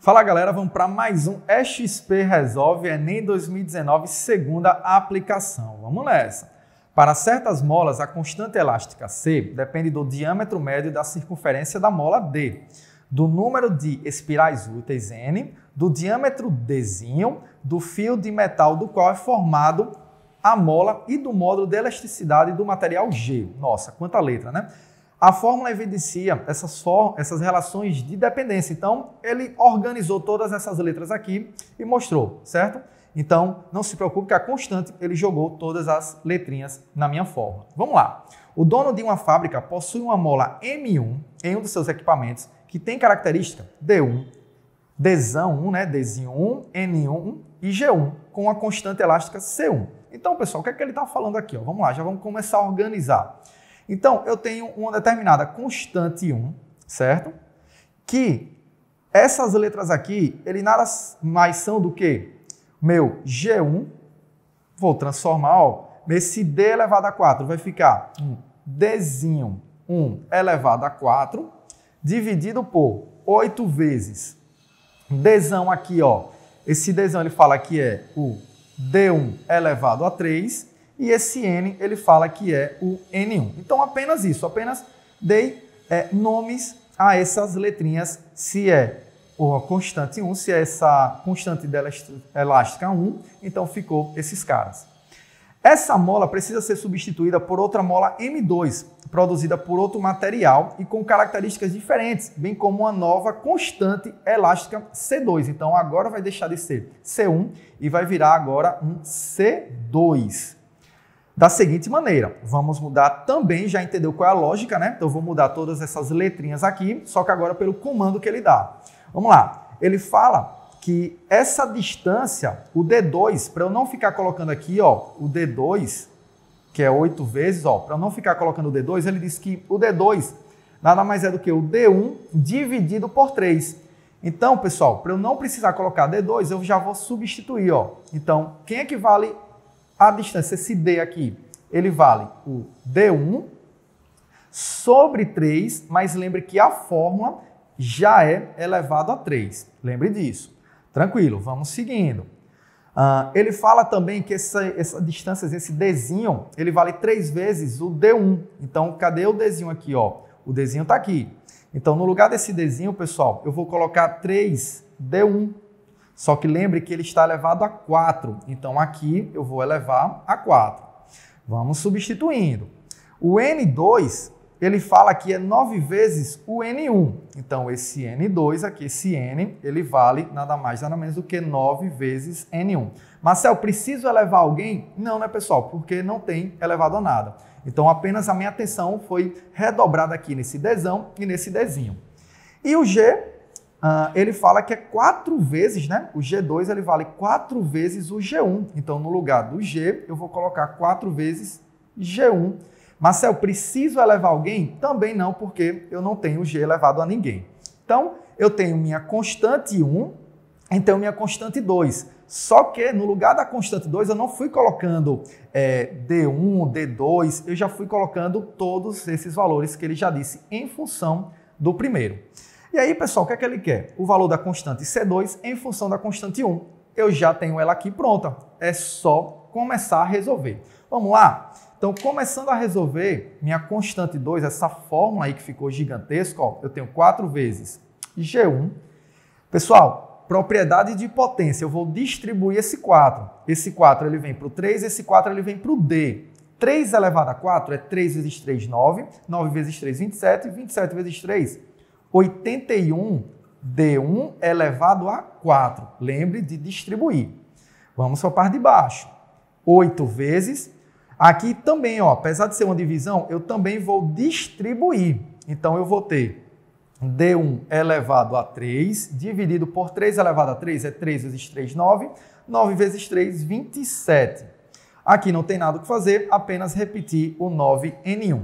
Fala galera, vamos para mais um XP Resolve Enem 2019 segunda aplicação. Vamos nessa! Para certas molas, a constante elástica C depende do diâmetro médio da circunferência da mola D, do número de espirais úteis N, do diâmetro Dzinho, do fio de metal do qual é formado a mola e do módulo de elasticidade do material G. Nossa, quanta letra, né? A fórmula evidencia essas, for essas relações de dependência. Então, ele organizou todas essas letras aqui e mostrou, certo? Então, não se preocupe que a constante ele jogou todas as letrinhas na minha forma. Vamos lá. O dono de uma fábrica possui uma mola M1 em um dos seus equipamentos que tem característica D1, Dzão 1, né? Dzinho 1, N1 e G1, com a constante elástica C1. Então, pessoal, o que é que ele está falando aqui? Ó? Vamos lá, já vamos começar a organizar. Então, eu tenho uma determinada constante 1, certo? Que essas letras aqui, ele nada mais são do que meu G1, vou transformar, ó, esse D elevado a 4 vai ficar um Dzinho 1 elevado a 4 dividido por 8 vezes Dzão aqui, ó. Esse Dzão ele fala que é o D1 elevado a 3 e esse N ele fala que é o N1. Então apenas isso, apenas dei é, nomes a essas letrinhas, se é a constante 1, se é essa constante dela elástica 1, então ficou esses caras. Essa mola precisa ser substituída por outra mola M2, produzida por outro material e com características diferentes, bem como uma nova constante elástica C2. Então agora vai deixar de ser C1 e vai virar agora um C2. Da seguinte maneira, vamos mudar também, já entendeu qual é a lógica, né? Então vou mudar todas essas letrinhas aqui, só que agora pelo comando que ele dá. Vamos lá. Ele fala que essa distância, o D2, para eu não ficar colocando aqui, ó, o D2, que é 8 vezes, ó, para eu não ficar colocando o D2, ele disse que o D2 nada mais é do que o D1 dividido por 3. Então, pessoal, para eu não precisar colocar D2, eu já vou substituir, ó. Então, quem equivale é à distância? Esse D aqui, ele vale o D1 sobre 3, mas lembre que a fórmula já é elevado a 3. Lembre disso. Tranquilo, vamos seguindo. Uh, ele fala também que essa, essa distância, esse Dzinho, ele vale três vezes o D1. Então, cadê o Dzinho aqui? Ó? O Dzinho está aqui. Então, no lugar desse Dzinho, pessoal, eu vou colocar 3 D1. Só que lembre que ele está elevado a 4. Então, aqui eu vou elevar a 4. Vamos substituindo. O N2 ele fala que é 9 vezes o N1. Então, esse N2 aqui, esse N, ele vale nada mais, nada menos do que 9 vezes N1. Marcel, preciso elevar alguém? Não, né, pessoal? Porque não tem elevado a nada. Então, apenas a minha atenção foi redobrada aqui nesse Dzão e nesse Dzinho. E o G, uh, ele fala que é 4 vezes, né? O G2, ele vale 4 vezes o G1. Então, no lugar do G, eu vou colocar 4 vezes G1 Marcel, preciso elevar alguém? Também não, porque eu não tenho G elevado a ninguém. Então, eu tenho minha constante 1, então minha constante 2. Só que no lugar da constante 2, eu não fui colocando é, D1, D2, eu já fui colocando todos esses valores que ele já disse em função do primeiro. E aí, pessoal, o que é que ele quer? O valor da constante C2 em função da constante 1. Eu já tenho ela aqui pronta, é só começar a resolver. Vamos lá? Então, começando a resolver minha constante 2, essa fórmula aí que ficou gigantesca, ó, eu tenho 4 vezes G1. Pessoal, propriedade de potência, eu vou distribuir esse 4. Esse 4 ele vem para o 3, esse 4 ele vem para o D. 3 elevado a 4 é 3 vezes 3, 9. 9 vezes 3, 27. 27 vezes 3, 81 D1 elevado a 4. Lembre de distribuir. Vamos para a parte de baixo. 8 vezes Aqui também, ó, apesar de ser uma divisão, eu também vou distribuir. Então, eu vou ter D1 elevado a 3, dividido por 3 elevado a 3, é 3 vezes 3, 9. 9 vezes 3, 27. Aqui não tem nada o que fazer, apenas repetir o 9N1.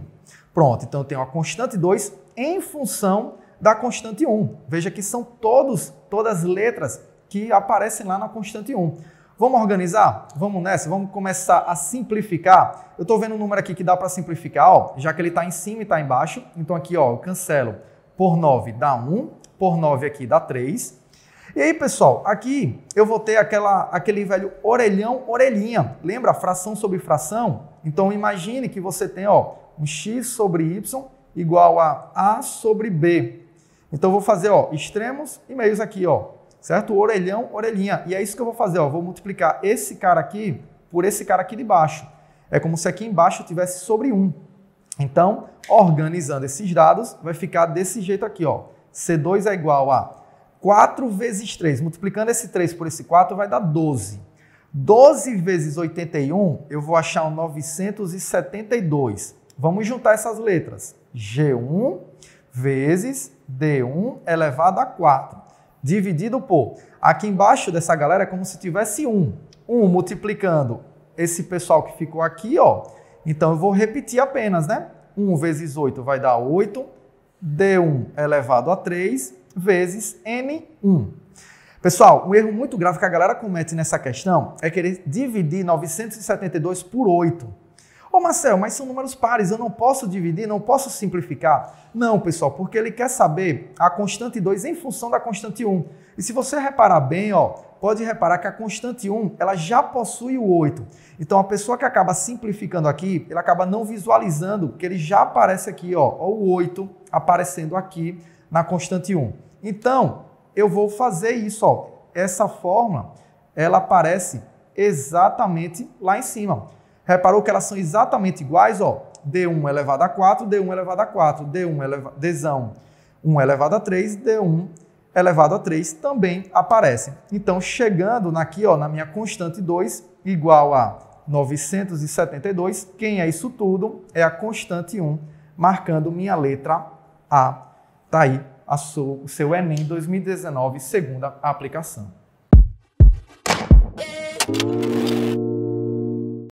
Pronto, então eu tenho a constante 2 em função da constante 1. Veja que são todos, todas letras que aparecem lá na constante 1. Vamos organizar? Vamos nessa? Vamos começar a simplificar? Eu estou vendo um número aqui que dá para simplificar, ó, já que ele está em cima e está embaixo. Então aqui ó, eu cancelo por 9 dá 1, por 9 aqui dá 3. E aí, pessoal, aqui eu vou ter aquela, aquele velho orelhão, orelhinha. Lembra? Fração sobre fração? Então imagine que você tem ó, um x sobre y igual a a sobre b. Então eu vou fazer ó, extremos e meios aqui, ó, certo? Orelhão, orelhinha. E é isso que eu vou fazer, ó. Vou multiplicar esse cara aqui por esse cara aqui de baixo. É como se aqui embaixo tivesse sobre 1. Então, organizando esses dados, vai ficar desse jeito aqui, ó. C2 é igual a 4 vezes 3. Multiplicando esse 3 por esse 4 vai dar 12. 12 vezes 81, eu vou achar um 972. Vamos juntar essas letras. G1 vezes D1 elevado a 4 dividido por. Aqui embaixo dessa galera é como se tivesse um. Um multiplicando esse pessoal que ficou aqui, ó. Então eu vou repetir apenas, né? 1 vezes 8 vai dar 8, D1 elevado a 3 vezes N1. Pessoal, um erro muito grave que a galera comete nessa questão é querer dividir 972 por 8. Ô Marcel, mas são números pares, eu não posso dividir, não posso simplificar. Não, pessoal, porque ele quer saber a constante 2 em função da constante 1. E se você reparar bem, ó, pode reparar que a constante 1 ela já possui o 8. Então a pessoa que acaba simplificando aqui, ele acaba não visualizando que ele já aparece aqui, ó, ó o 8 aparecendo aqui na constante 1. Então, eu vou fazer isso, ó. Essa fórmula, ela aparece exatamente lá em cima Reparou que elas são exatamente iguais, ó. D1 elevado a 4, D1 elevado a 4, D1 eleva, Dzão 1 elevado a 3, D1 elevado a 3 também aparecem. Então, chegando aqui, ó, na minha constante 2, igual a 972, quem é isso tudo? É a constante 1, marcando minha letra A. Está aí a sua, o seu Enem 2019, segunda aplicação.